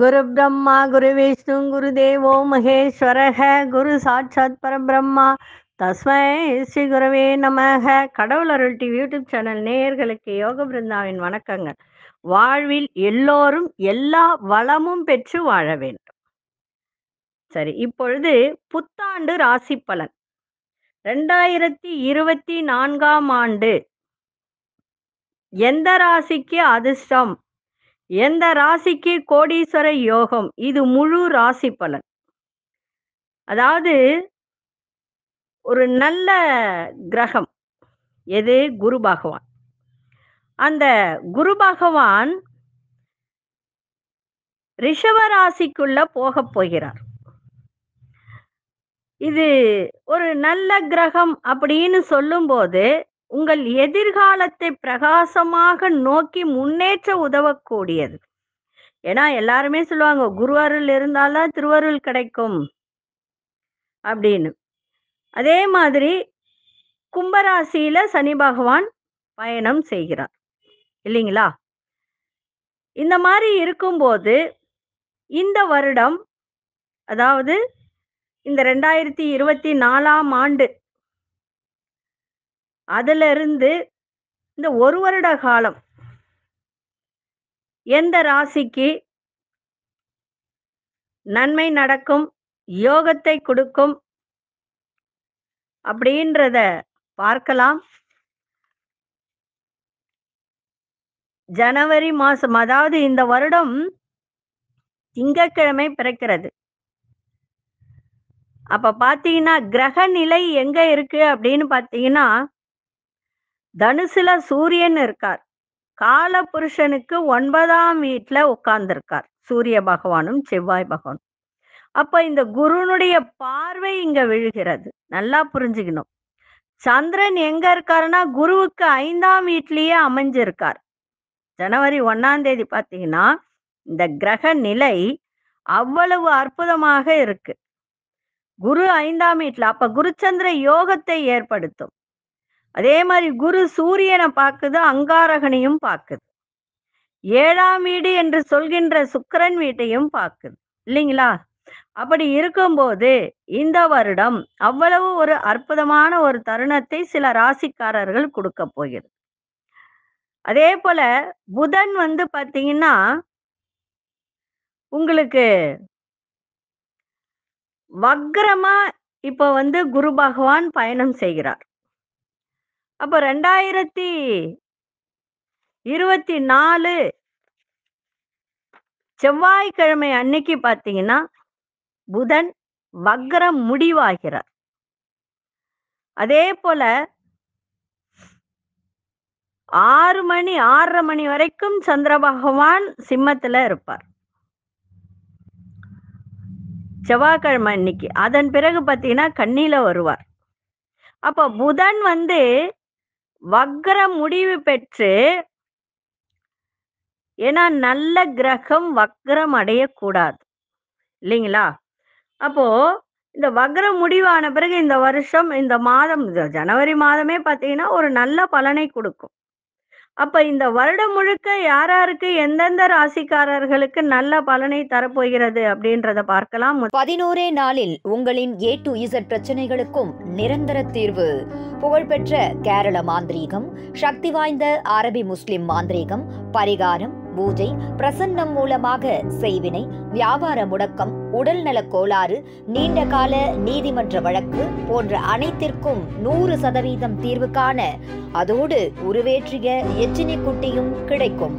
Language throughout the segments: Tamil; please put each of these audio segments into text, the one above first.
குரு பிரம்மா குரு விஷ்ணு குரு தேவோ மகேஸ்வரக குரு சாட்சாத் பரபிரம்மா தஸ்மே ஸ்ரீ குருவே நமக கடவுள் அருள் டிவி யூடியூப் சேனல் நேயர்களுக்கு யோக பிருந்தாவின் வணக்கங்கள் வாழ்வில் எல்லோரும் எல்லா வளமும் பெற்று வாழ வேண்டும் சரி இப்பொழுது புத்தாண்டு ராசி பலன் ரெண்டாயிரத்தி இருபத்தி நான்காம் ஆண்டு எந்த ராசிக்கு அதிர்ஷ்டம் எந்த ராசிக்கு கோடீஸ்வர யோகம் இது முழு ராசி பலன் அதாவது ஒரு நல்ல கிரகம் எது குரு பகவான் அந்த குரு பகவான் ராசிக்குள்ள போக போகிறார் இது ஒரு நல்ல கிரகம் அப்படின்னு சொல்லும்போது உங்கள் எதிர்காலத்தை பிரகாசமாக நோக்கி முன்னேற்ற உதவக்கூடியது ஏன்னா எல்லாருமே சொல்லுவாங்க குருவருள் இருந்தால்தான் திருவருள் கிடைக்கும் அப்படின்னு அதே மாதிரி கும்பராசியில சனி பகவான் பயணம் செய்கிறார் இல்லைங்களா இந்த மாதிரி இருக்கும்போது இந்த வருடம் அதாவது இந்த ரெண்டாயிரத்தி இருபத்தி நாலாம் ஆண்டு அதுல இருந்து இந்த ஒரு வருட காலம் எந்த ராசிக்கு நன்மை நடக்கும் யோகத்தை கொடுக்கும் அப்படின்றத பார்க்கலாம் ஜனவரி மாசம் அதாவது இந்த வருடம் திங்கக்கிழமை பிறக்கிறது அப்ப பாத்தீங்கன்னா கிரக நிலை எங்க இருக்கு அப்படின்னு பாத்தீங்கன்னா தனுசுல சூரியன் இருக்கார் கால புருஷனுக்கு ஒன்பதாம் வீட்டுல உட்கார்ந்திருக்கார் சூரிய பகவானும் செவ்வாய் பகவானும் அப்ப இந்த குருனுடைய பார்வை இங்க விழுகிறது நல்லா புரிஞ்சுக்கணும் சந்திரன் எங்க இருக்காருன்னா குருவுக்கு ஐந்தாம் வீட்லயே அமைஞ்சிருக்கார் ஜனவரி ஒன்னாம் தேதி பாத்தீங்கன்னா இந்த கிரக நிலை அவ்வளவு அற்புதமாக இருக்கு குரு ஐந்தாம் வீட்டுல அப்ப குருச்சந்திர யோகத்தை ஏற்படுத்தும் அதே மாதிரி குரு சூரியனை பார்க்குது அங்காரகனையும் பார்க்குது ஏழாம் வீடு என்று சொல்கின்ற சுக்கரன் வீட்டையும் பார்க்குது இல்லைங்களா அப்படி இருக்கும்போது இந்த வருடம் அவ்வளவு ஒரு அற்புதமான ஒரு தருணத்தை சில ராசிக்காரர்கள் கொடுக்க போகிறது அதே போல புதன் வந்து பாத்தீங்கன்னா உங்களுக்கு வக்ரமா இப்ப வந்து குரு பகவான் பயணம் செய்கிறார் அப்போ ரெண்டாயிரத்தி இருபத்தி நாலு செவ்வாய்க்கிழமை அன்னைக்கு பார்த்தீங்கன்னா புதன் வக்ரம் முடிவாகிறார் அதே போல ஆறு மணி ஆறரை மணி வரைக்கும் சந்திர பகவான் சிம்மத்துல இருப்பார் செவ்வாய்க்கிழமை அன்னைக்கு அதன் பிறகு பார்த்தீங்கன்னா கண்ணில வருவார் அப்போ புதன் வந்து வக்ர முடிவு பெற்று ஏன்னா நல்ல கிரகம் வக்ரம் அடையக்கூடாது இல்லைங்களா அப்போ இந்த வக்ர முடிவான பிறகு இந்த வருஷம் இந்த மாதம் ஜனவரி மாதமே பார்த்தீங்கன்னா ஒரு நல்ல பலனை கொடுக்கும் அப்ப இந்த வருடம் முழுக்க யாராருக்கு எந்தெந்த ராசிக்காரர்களுக்கு நல்ல பலனை தரப்போகிறது அப்படின்றத பார்க்கலாம் பதினோரே நாளில் உங்களின் ஏ டு இசட் பிரச்சனைகளுக்கும் நிரந்தர தீர்வு புகழ்பெற்ற கேரள மாந்திரீகம் சக்தி வாய்ந்த அரபி முஸ்லிம் மாந்திரீகம் பரிகாரம் பூஜை பிரசன்னம் மூலமாக செய்வினை வியாபார முடக்கம் உடல்நலக் கோளாறு நீண்ட கால நீதிமன்ற வழக்கு போன்ற அனைத்திற்கும் நூறு சதவீதம் தீர்வு காண அதோடு உருவேற்றிய எச்சினி குட்டியும் கிடைக்கும்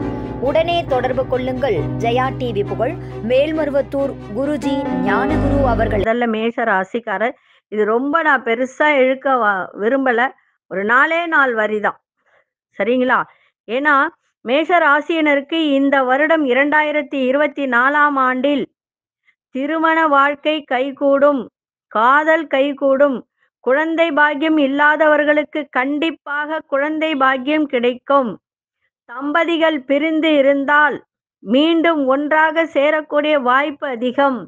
உடனே தொடர்பு கொள்ளுங்கள் ஜெயா டிவி புகழ் மேல்மருவத்தூர் குருஜி ஞானகுரு அவர்கள் மேஷ ராசிக்காரர் இது ரொம்ப நான் பெருசா இழுக்க விரும்பல ஒரு நாலே நாள் வரிதான் சரிங்களா ஏன்னா மேஷ ராசியினருக்கு இந்த வருடம் இரண்டாயிரத்தி இருபத்தி நாலாம் ஆண்டில் திருமண வாழ்க்கை கைகூடும் காதல் கைகூடும் குழந்தை பாக்கியம் இல்லாதவர்களுக்கு கண்டிப்பாக குழந்தை பாக்கியம் கிடைக்கும் தம்பதிகள் பிரிந்து இருந்தால் மீண்டும் ஒன்றாக சேரக்கூடிய வாய்ப்பு அதிகம்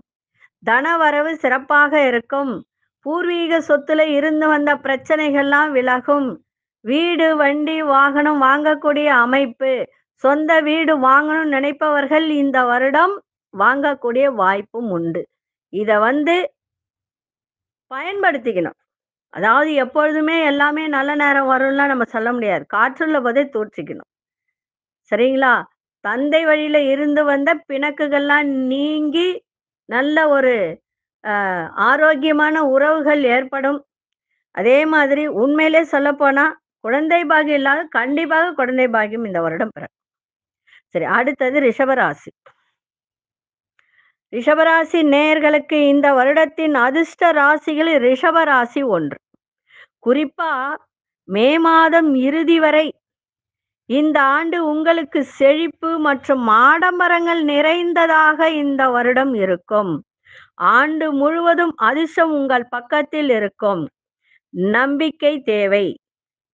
தனவரவு சிறப்பாக இருக்கும் பூர்வீக சொத்துல இருந்து வந்த பிரச்சனைகள்லாம் விலகும் வீடு வண்டி வாகனம் வாங்கக்கூடிய அமைப்பு சொந்த வீடு வாங்கணும்னு நினைப்பவர்கள் இந்த வருடம் வாங்கக்கூடிய வாய்ப்பும் உண்டு இதை வந்து பயன்படுத்திக்கணும் அதாவது எப்பொழுதுமே எல்லாமே நல்ல நேரம் வரும்லாம் நம்ம சொல்ல முடியாது காற்றுள்ள போதே தூற்றிக்கணும் சரிங்களா தந்தை வழியில இருந்து வந்த பிணக்குகள்லாம் நீங்கி நல்ல ஒரு ஆரோக்கியமான உறவுகள் ஏற்படும் அதே மாதிரி உண்மையிலே சொல்லப்போனால் குழந்தை பாகியம் இல்லாத கண்டிப்பாக குழந்தை பாகியம் இந்த வருடம் பெற சரி அடுத்தது ரிஷபராசி ரிஷபராசி நேயர்களுக்கு இந்த வருடத்தின் அதிர்ஷ்ட ராசிகள் ரிஷபராசி ஒன்று குறிப்பா மே மாதம் இறுதி வரை இந்த ஆண்டு உங்களுக்கு செழிப்பு மற்றும் ஆடம்பரங்கள் நிறைந்ததாக இந்த வருடம் இருக்கும் ஆண்டு முழுவதும் அதிர்ஷ்டம் உங்கள் பக்கத்தில் இருக்கும் நம்பிக்கை தேவை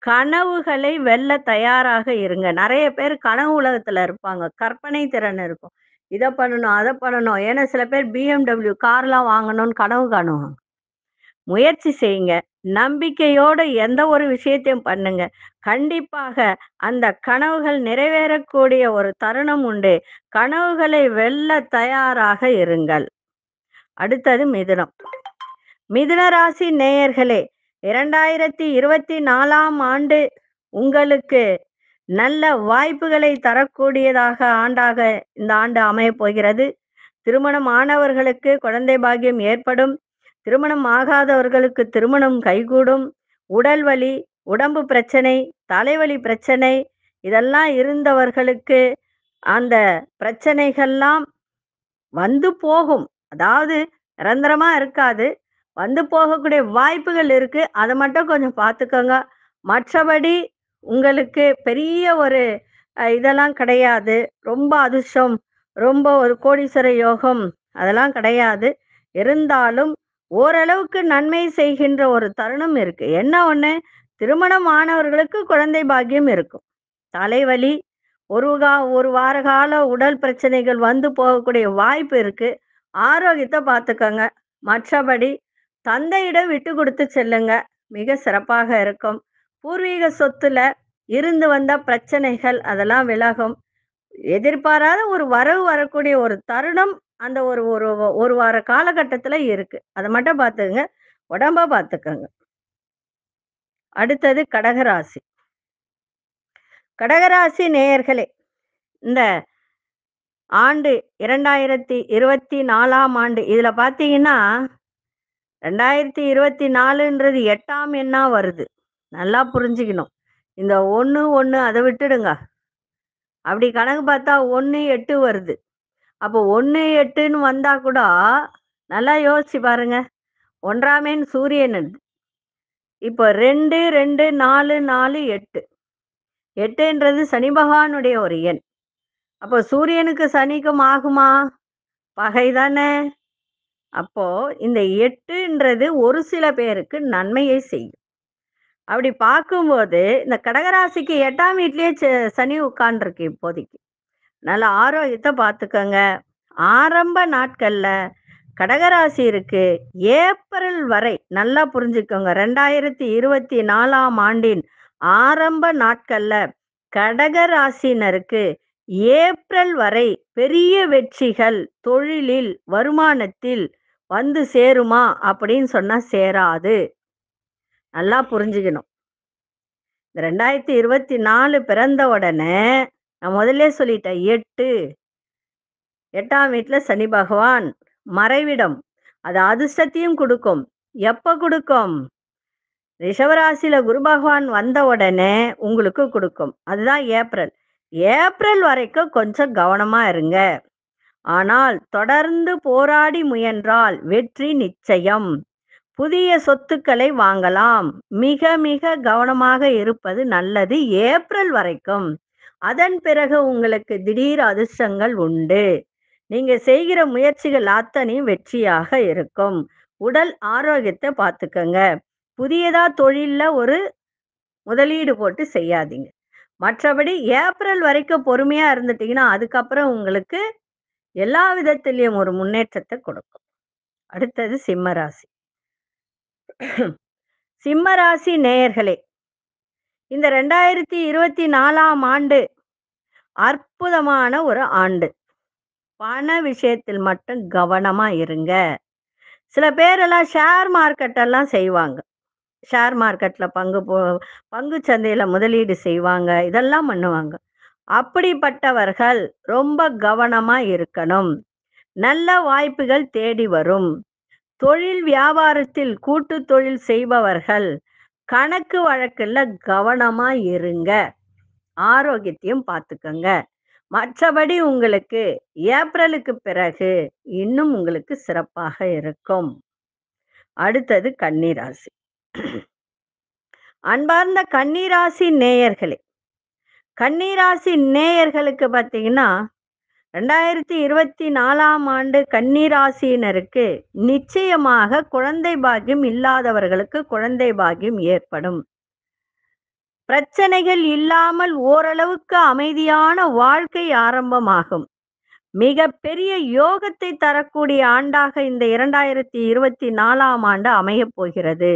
கனவுகளை வெல்ல தயாராக இருங்க நிறைய பேர் கனவு உலகத்துல இருப்பாங்க கற்பனை திறன் இருக்கும் இதை பண்ணணும் அதை பண்ணணும் ஏன்னா சில பேர் பிஎம்டபிள்யூ கார்லாம் வாங்கணும்னு கனவு காணுவாங்க முயற்சி செய்யுங்க நம்பிக்கையோட எந்த ஒரு விஷயத்தையும் பண்ணுங்க கண்டிப்பாக அந்த கனவுகள் நிறைவேறக்கூடிய ஒரு தருணம் உண்டு கனவுகளை வெல்ல தயாராக இருங்கள் அடுத்தது மிதுனம் மிதுன ராசி நேயர்களே இரண்டாயிரத்தி இருபத்தி நாலாம் ஆண்டு உங்களுக்கு நல்ல வாய்ப்புகளை தரக்கூடியதாக ஆண்டாக இந்த ஆண்டு அமைய போகிறது திருமணம் ஆனவர்களுக்கு குழந்தை பாக்கியம் ஏற்படும் திருமணம் ஆகாதவர்களுக்கு திருமணம் கைகூடும் உடல் வலி உடம்பு பிரச்சனை தலைவலி பிரச்சனை இதெல்லாம் இருந்தவர்களுக்கு அந்த பிரச்சனைகள்லாம் வந்து போகும் அதாவது நிரந்தரமாக இருக்காது வந்து போகக்கூடிய வாய்ப்புகள் இருக்கு அதை மட்டும் கொஞ்சம் பார்த்துக்கோங்க மற்றபடி உங்களுக்கு பெரிய ஒரு இதெல்லாம் கிடையாது ரொம்ப அதிர்ஷ்டம் ரொம்ப ஒரு கோடீஸ்வர யோகம் அதெல்லாம் கிடையாது இருந்தாலும் ஓரளவுக்கு நன்மை செய்கின்ற ஒரு தருணம் இருக்கு என்ன ஒன்று திருமணம் ஆனவர்களுக்கு குழந்தை பாக்கியம் இருக்கும் தலைவலி ஒரு கா ஒரு வார கால உடல் பிரச்சனைகள் வந்து போகக்கூடிய வாய்ப்பு இருக்கு ஆரோக்கியத்தை பார்த்துக்கோங்க மற்றபடி தந்தையிடம் விட்டு கொடுத்து செல்லுங்க மிக சிறப்பாக இருக்கும் பூர்வீக சொத்துல இருந்து வந்த பிரச்சனைகள் அதெல்லாம் விலகும் எதிர்பாராத ஒரு வரவு வரக்கூடிய ஒரு தருணம் அந்த ஒரு ஒரு ஒரு வார காலகட்டத்துல இருக்கு அதை மட்டும் பார்த்துக்கங்க உடம்ப பார்த்துக்கோங்க அடுத்தது கடகராசி கடகராசி நேயர்களே இந்த ஆண்டு இரண்டாயிரத்தி இருபத்தி நாலாம் ஆண்டு இதுல பாத்தீங்கன்னா ரெண்டாயிரத்தி இருபத்தி நாலுன்றது எட்டாம் எண்ணா வருது நல்லா புரிஞ்சுக்கணும் இந்த ஒன்று ஒன்று அதை விட்டுடுங்க அப்படி கணக்கு பார்த்தா ஒன்று எட்டு வருது அப்போ ஒன்று எட்டுன்னு வந்தால் கூட நல்லா யோசிச்சு பாருங்க ஒன்றாமேன் சூரியன் இப்போ ரெண்டு ரெண்டு நாலு நாலு எட்டு எட்டுன்றது சனி பகவானுடைய ஒரு எண் அப்போ சூரியனுக்கு சனிக்கும் ஆகுமா பகை தானே அப்போ இந்த எட்டுன்றது ஒரு சில பேருக்கு நன்மையை செய்யும் அப்படி பார்க்கும்போது இந்த கடகராசிக்கு எட்டாம் வீட்லயே சனி உட்கார்ந்துருக்கு இப்போதைக்கு நல்ல ஆரோக்கியத்தை பார்த்துக்கோங்க ஆரம்ப நாட்கள்ல கடகராசி இருக்கு ஏப்ரல் வரை நல்லா புரிஞ்சுக்கோங்க ரெண்டாயிரத்தி இருபத்தி நாலாம் ஆண்டின் ஆரம்ப நாட்கள்ல கடகராசினருக்கு ஏப்ரல் வரை பெரிய வெற்றிகள் தொழிலில் வருமானத்தில் வந்து சேருமா அப்படின்னு சொன்னா சேராது நல்லா புரிஞ்சுக்கணும் இந்த ரெண்டாயிரத்தி இருபத்தி நாலு பிறந்த உடனே நான் முதல்ல சொல்லிட்டேன் எட்டு எட்டாம் வீட்டில் சனி பகவான் மறைவிடம் அது அதிர்ஷ்டத்தையும் கொடுக்கும் எப்போ கொடுக்கும் ரிஷவராசியில குரு பகவான் வந்த உடனே உங்களுக்கு கொடுக்கும் அதுதான் ஏப்ரல் ஏப்ரல் வரைக்கும் கொஞ்சம் கவனமா இருங்க ஆனால் தொடர்ந்து போராடி முயன்றால் வெற்றி நிச்சயம் புதிய சொத்துக்களை வாங்கலாம் மிக மிக கவனமாக இருப்பது நல்லது ஏப்ரல் வரைக்கும் அதன் பிறகு உங்களுக்கு திடீர் அதிர்ஷ்டங்கள் உண்டு நீங்க செய்கிற முயற்சிகள் அத்தனையும் வெற்றியாக இருக்கும் உடல் ஆரோக்கியத்தை பார்த்துக்கங்க புதியதா தொழிலில் ஒரு முதலீடு போட்டு செய்யாதீங்க மற்றபடி ஏப்ரல் வரைக்கும் பொறுமையா இருந்துட்டீங்கன்னா அதுக்கப்புறம் உங்களுக்கு எல்லா விதத்திலையும் ஒரு முன்னேற்றத்தை கொடுக்கும் அடுத்தது சிம்மராசி சிம்மராசி நேயர்களே இந்த ரெண்டாயிரத்தி இருபத்தி நாலாம் ஆண்டு அற்புதமான ஒரு ஆண்டு பண விஷயத்தில் மட்டும் கவனமா இருங்க சில பேரெல்லாம் ஷேர் மார்க்கெட்டெல்லாம் செய்வாங்க ஷேர் மார்க்கெட்டில் பங்கு போ பங்கு சந்தையில் முதலீடு செய்வாங்க இதெல்லாம் பண்ணுவாங்க அப்படிப்பட்டவர்கள் ரொம்ப கவனமா இருக்கணும் நல்ல வாய்ப்புகள் தேடி வரும் தொழில் வியாபாரத்தில் கூட்டு தொழில் செய்பவர்கள் கணக்கு வழக்குல கவனமா இருங்க ஆரோக்கியத்தையும் பார்த்துக்கங்க மற்றபடி உங்களுக்கு ஏப்ரலுக்கு பிறகு இன்னும் உங்களுக்கு சிறப்பாக இருக்கும் அடுத்தது கன்னிராசி அன்பார்ந்த கன்னிராசி நேயர்களே கன்னிராசி நேயர்களுக்கு பார்த்தீங்கன்னா ரெண்டாயிரத்தி இருபத்தி நாலாம் ஆண்டு கன்னிராசியினருக்கு நிச்சயமாக குழந்தை பாக்கியம் இல்லாதவர்களுக்கு குழந்தை பாக்கியம் ஏற்படும் பிரச்சனைகள் இல்லாமல் ஓரளவுக்கு அமைதியான வாழ்க்கை ஆரம்பமாகும் மிக பெரிய யோகத்தை தரக்கூடிய ஆண்டாக இந்த இரண்டாயிரத்தி இருபத்தி நாலாம் ஆண்டு அமையப் போகிறது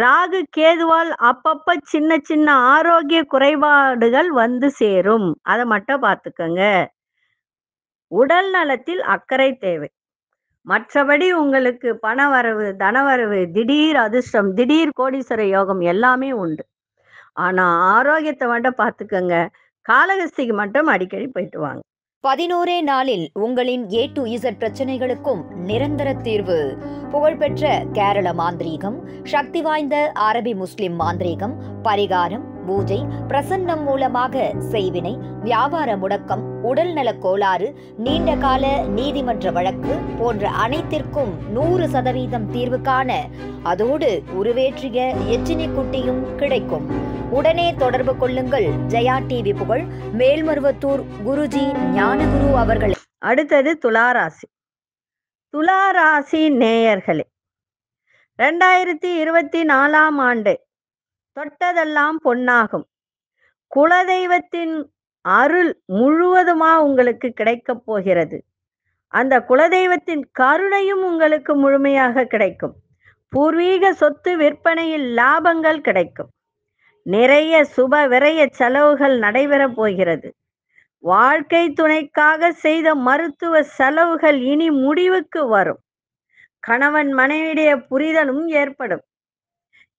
ராகு கேதுவால் அப்பப்ப சின்ன சின்ன ஆரோக்கிய குறைபாடுகள் வந்து சேரும் அதை மட்டும் பார்த்துக்கோங்க உடல் நலத்தில் அக்கறை தேவை மற்றபடி உங்களுக்கு பணவரவு தனவரவு திடீர் அதிர்ஷ்டம் திடீர் கோடீஸ்வர யோகம் எல்லாமே உண்டு ஆனா ஆரோக்கியத்தை மட்டும் பார்த்துக்கோங்க காலகஸ்திக்கு மட்டும் அடிக்கடி போயிட்டு வாங்க பதினோரே நாளில் உங்களின் ஏ டு இசட் பிரச்சனைகளுக்கும் நிரந்தர தீர்வு புகழ்பெற்ற கேரள மாந்திரீகம் சக்தி வாய்ந்த அரபி முஸ்லிம் மாந்திரீகம் பரிகாரம் பூஜை பிரசன்னம் மூலமாக செய்வினை வியாபார முடக்கம் உடல்நல கோளாறு நீண்ட கால நீதிமன்ற வழக்கு போன்ற அனைத்திற்கும் நூறு சதவீதம் தீர்வு காண அதோடு உருவேற்றிய எச்சினி குட்டியும் கிடைக்கும் உடனே தொடர்பு கொள்ளுங்கள் ஜெயா டிவி புகழ் மேல்மருவத்தூர் குருஜி ஞானகுரு அவர்கள் அடுத்தது துளாராசி துளாராசி நேயர்களே ரெண்டாயிரத்தி இருபத்தி நாலாம் ஆண்டு தொட்டதெல்லாம் பொன்னாகும் குலதெய்வத்தின் அருள் முழுவதுமா உங்களுக்கு கிடைக்கப் போகிறது அந்த குலதெய்வத்தின் கருணையும் உங்களுக்கு முழுமையாக கிடைக்கும் பூர்வீக சொத்து விற்பனையில் லாபங்கள் கிடைக்கும் நிறைய சுப விரைய செலவுகள் நடைபெற போகிறது வாழ்க்கை துணைக்காக செய்த மருத்துவ செலவுகள் இனி முடிவுக்கு வரும் கணவன் மனைவியுடைய புரிதலும் ஏற்படும்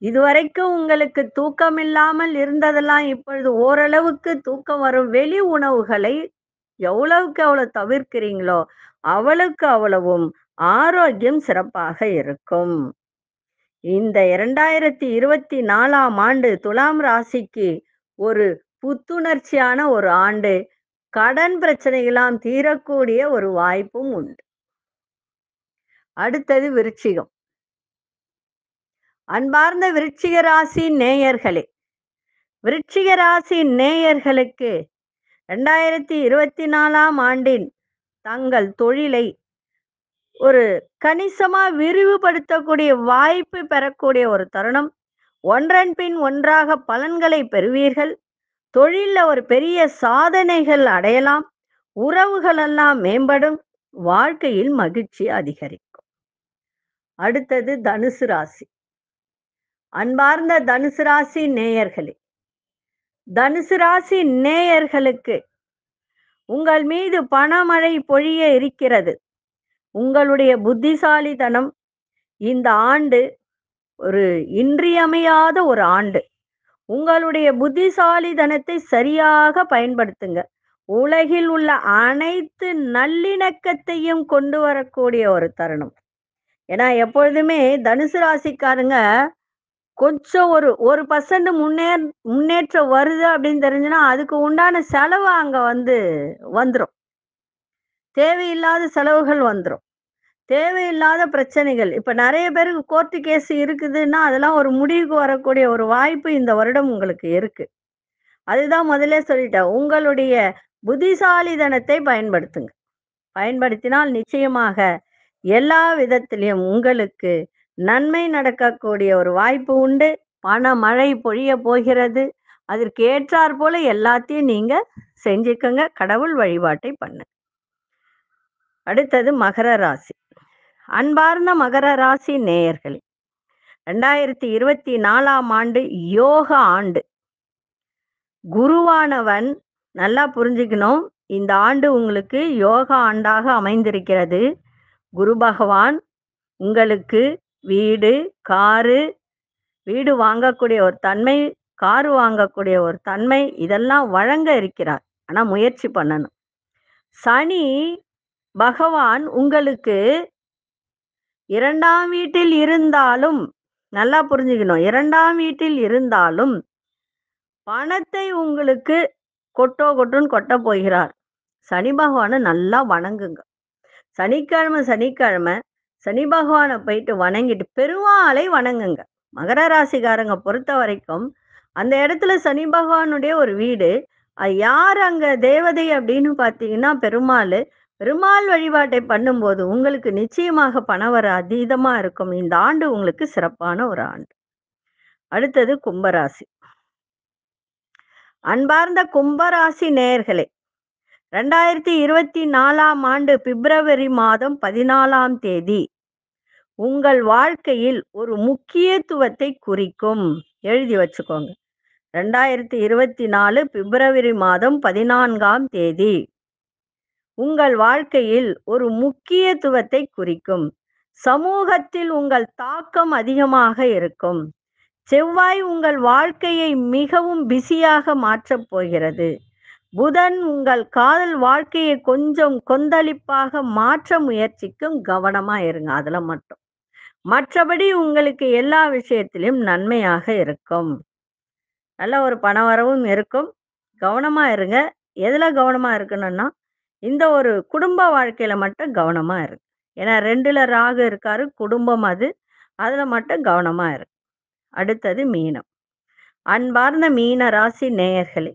இதுவரைக்கும் உங்களுக்கு தூக்கம் இல்லாமல் இருந்ததெல்லாம் இப்பொழுது ஓரளவுக்கு தூக்கம் வரும் வெளி உணவுகளை எவ்வளவுக்கு அவ்வளவு தவிர்க்கிறீங்களோ அவளுக்கு அவ்வளவும் ஆரோக்கியம் சிறப்பாக இருக்கும் இந்த இரண்டாயிரத்தி இருபத்தி நாலாம் ஆண்டு துலாம் ராசிக்கு ஒரு புத்துணர்ச்சியான ஒரு ஆண்டு கடன் பிரச்சனைகளாம் தீரக்கூடிய ஒரு வாய்ப்பும் உண்டு அடுத்தது விருச்சிகம் அன்பார்ந்த விருச்சிக ராசி நேயர்களே விருச்சிக ராசி நேயர்களுக்கு ரெண்டாயிரத்தி இருபத்தி நாலாம் ஆண்டின் தங்கள் தொழிலை ஒரு கணிசமா விரிவுபடுத்தக்கூடிய வாய்ப்பு பெறக்கூடிய ஒரு தருணம் ஒன்றன் பின் ஒன்றாக பலன்களை பெறுவீர்கள் தொழிலில் ஒரு பெரிய சாதனைகள் அடையலாம் உறவுகளெல்லாம் மேம்படும் வாழ்க்கையில் மகிழ்ச்சி அதிகரிக்கும் அடுத்தது தனுசு ராசி அன்பார்ந்த தனுசு ராசி நேயர்களே தனுசு ராசி நேயர்களுக்கு உங்கள் மீது பணமழை பொழிய இருக்கிறது உங்களுடைய புத்திசாலித்தனம் இந்த ஆண்டு ஒரு இன்றியமையாத ஒரு ஆண்டு உங்களுடைய புத்திசாலிதனத்தை சரியாக பயன்படுத்துங்க உலகில் உள்ள அனைத்து நல்லிணக்கத்தையும் கொண்டு வரக்கூடிய ஒரு தருணம் ஏன்னா எப்பொழுதுமே தனுசு ராசிக்காரங்க கொஞ்சம் ஒரு ஒரு பர்சன்ட் முன்னே முன்னேற்றம் வருது அப்படின்னு தெரிஞ்சுன்னா அதுக்கு உண்டான செலவு அங்கே வந்து வந்துடும் தேவையில்லாத செலவுகள் வந்துடும் தேவையில்லாத பிரச்சனைகள் இப்போ நிறைய பேருக்கு கோர்ட்டு கேஸ் இருக்குதுன்னா அதெல்லாம் ஒரு முடிவுக்கு வரக்கூடிய ஒரு வாய்ப்பு இந்த வருடம் உங்களுக்கு இருக்கு அதுதான் முதலே சொல்லிட்டேன் உங்களுடைய புத்திசாலிதனத்தை பயன்படுத்துங்க பயன்படுத்தினால் நிச்சயமாக எல்லா விதத்திலையும் உங்களுக்கு நன்மை நடக்கக்கூடிய ஒரு வாய்ப்பு உண்டு பண மழை பொழிய போகிறது அதற்கு ஏற்றாற் போல எல்லாத்தையும் நீங்க செஞ்சுக்கங்க கடவுள் வழிபாட்டை பண்ணு அடுத்தது மகர ராசி அன்பார்ந்த மகர ராசி நேயர்களே ரெண்டாயிரத்தி இருபத்தி நாலாம் ஆண்டு யோக ஆண்டு குருவானவன் நல்லா புரிஞ்சுக்கணும் இந்த ஆண்டு உங்களுக்கு யோகா ஆண்டாக அமைந்திருக்கிறது குரு பகவான் உங்களுக்கு வீடு காரு வீடு வாங்கக்கூடிய ஒரு தன்மை காரு வாங்கக்கூடிய ஒரு தன்மை இதெல்லாம் வழங்க இருக்கிறார் ஆனால் முயற்சி பண்ணணும் சனி பகவான் உங்களுக்கு இரண்டாம் வீட்டில் இருந்தாலும் நல்லா புரிஞ்சுக்கணும் இரண்டாம் வீட்டில் இருந்தாலும் பணத்தை உங்களுக்கு கொட்டோ கொட்டுன்னு கொட்ட போகிறார் சனி பகவானை நல்லா வணங்குங்க சனிக்கிழமை சனிக்கிழமை சனி பகவானை போயிட்டு வணங்கிட்டு பெருமாளை வணங்குங்க மகர ராசிக்காரங்க பொறுத்த வரைக்கும் அந்த இடத்துல சனி பகவானுடைய ஒரு வீடு யார் அங்க தேவதை அப்படின்னு பார்த்தீங்கன்னா பெருமாள் பெருமாள் வழிபாட்டை பண்ணும்போது உங்களுக்கு நிச்சயமாக வர அதீதமாக இருக்கும் இந்த ஆண்டு உங்களுக்கு சிறப்பான ஒரு ஆண்டு அடுத்தது கும்பராசி அன்பார்ந்த கும்பராசி நேர்களே ரெண்டாயிரத்தி இருபத்தி நாலாம் ஆண்டு பிப்ரவரி மாதம் பதினாலாம் தேதி உங்கள் வாழ்க்கையில் ஒரு முக்கியத்துவத்தை குறிக்கும் எழுதி வச்சுக்கோங்க ரெண்டாயிரத்தி இருபத்தி நாலு பிப்ரவரி மாதம் பதினான்காம் தேதி உங்கள் வாழ்க்கையில் ஒரு முக்கியத்துவத்தை குறிக்கும் சமூகத்தில் உங்கள் தாக்கம் அதிகமாக இருக்கும் செவ்வாய் உங்கள் வாழ்க்கையை மிகவும் பிஸியாக மாற்றப் போகிறது புதன் உங்கள் காதல் வாழ்க்கையை கொஞ்சம் கொந்தளிப்பாக மாற்ற முயற்சிக்கும் கவனமா இருங்க அதுல மட்டும் மற்றபடி உங்களுக்கு எல்லா விஷயத்திலும் நன்மையாக இருக்கும் நல்ல ஒரு பண வரவும் இருக்கும் கவனமா இருங்க எதுல கவனமா இருக்கணும்னா இந்த ஒரு குடும்ப வாழ்க்கையில மட்டும் கவனமா இருக்கு ஏன்னா ரெண்டுல ராகு இருக்காரு குடும்பம் அது அதுல மட்டும் கவனமா இருக்கு அடுத்தது மீனம் அன்பார்ந்த மீன ராசி நேயர்களே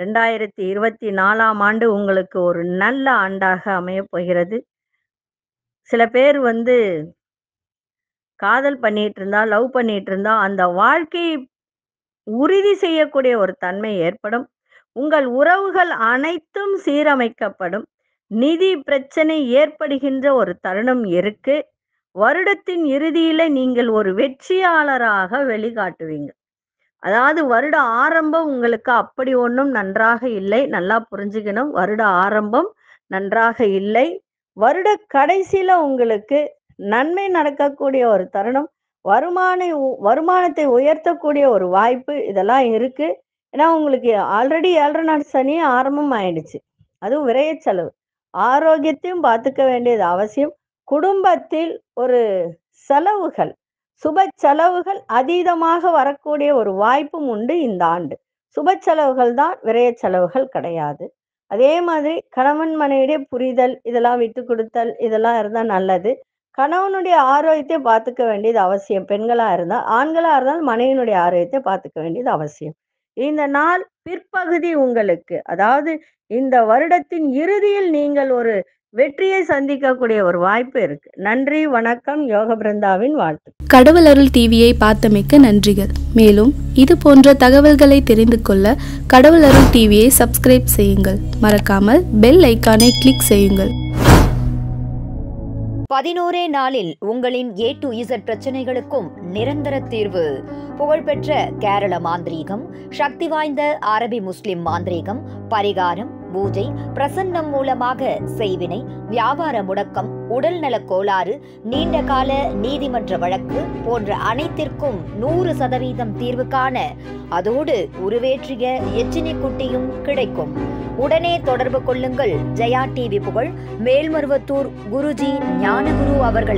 ரெண்டாயிரத்தி இருபத்தி நாலாம் ஆண்டு உங்களுக்கு ஒரு நல்ல ஆண்டாக அமைய போகிறது சில பேர் வந்து காதல் பண்ணிட்டு இருந்தா லவ் பண்ணிட்டு இருந்தா அந்த வாழ்க்கையை உறுதி செய்யக்கூடிய ஒரு தன்மை ஏற்படும் உங்கள் உறவுகள் அனைத்தும் சீரமைக்கப்படும் நிதி பிரச்சனை ஏற்படுகின்ற ஒரு தருணம் இருக்கு வருடத்தின் இறுதியில நீங்கள் ஒரு வெற்றியாளராக வெளிக்காட்டுவீங்க அதாவது வருட ஆரம்பம் உங்களுக்கு அப்படி ஒன்றும் நன்றாக இல்லை நல்லா புரிஞ்சுக்கணும் வருட ஆரம்பம் நன்றாக இல்லை வருட கடைசியில உங்களுக்கு நன்மை நடக்கக்கூடிய ஒரு தருணம் வருமான வருமானத்தை உயர்த்தக்கூடிய ஒரு வாய்ப்பு இதெல்லாம் இருக்கு ஏன்னா உங்களுக்கு ஆல்ரெடி ஏழரை நாள் சனி ஆரம்பம் ஆயிடுச்சு அதுவும் விரைய செலவு ஆரோக்கியத்தையும் பார்த்துக்க வேண்டியது அவசியம் குடும்பத்தில் ஒரு செலவுகள் சுப செலவுகள் அதீதமாக வரக்கூடிய ஒரு வாய்ப்பும் உண்டு இந்த ஆண்டு சுப செலவுகள் தான் விரைய செலவுகள் கிடையாது அதே மாதிரி கணவன் மனைவிடைய புரிதல் இதெல்லாம் விட்டு கொடுத்தல் இதெல்லாம் இருந்தால் நல்லது கணவனுடைய ஆரோக்கியத்தை பார்த்துக்க வேண்டியது அவசியம் பெண்களாக இருந்தால் ஆண்களாக இருந்தால் மனைவினுடைய ஆரோக்கியத்தை பார்த்துக்க வேண்டியது அவசியம் இந்த நாள் பிற்பகுதி உங்களுக்கு அதாவது இந்த வருடத்தின் இறுதியில் நீங்கள் ஒரு வெற்றியை சந்திக்கக்கூடிய ஒரு வாய்ப்பு இருக்கு நன்றி வணக்கம் யோக பிருந்தாவின் வாழ்த்து கடவுள் அருள் டிவியை பார்த்தமைக்க நன்றிகள் மேலும் இது போன்ற தகவல்களை தெரிந்து கொள்ள கடவுள் அருள் டிவியை சப்ஸ்கிரைப் செய்யுங்கள் மறக்காமல் பெல் ஐக்கானை கிளிக் செய்யுங்கள் பதினோரே நாளில் உங்களின் ஏ டு இசட் பிரச்சனைகளுக்கும் நிரந்தர தீர்வு புகழ்பெற்ற கேரள மாந்திரீகம் சக்தி வாய்ந்த அரபி முஸ்லிம் மாந்திரீகம் பரிகாரம் பூஜை பிரசன்னம் மூலமாக செய்வினை வியாபார முடக்கம் உடல்நலக் கோளாறு நீண்டகால நீதிமன்ற வழக்கு போன்ற அனைத்திற்கும் நூறு சதவீதம் தீர்வு காண அதோடு உருவேற்றிய எச்சினி குட்டியும் கிடைக்கும் உடனே தொடர்பு கொள்ளுங்கள் ஜெயா டிவி புகழ் மேல்மருவத்தூர் குருஜி ஞானகுரு அவர்கள்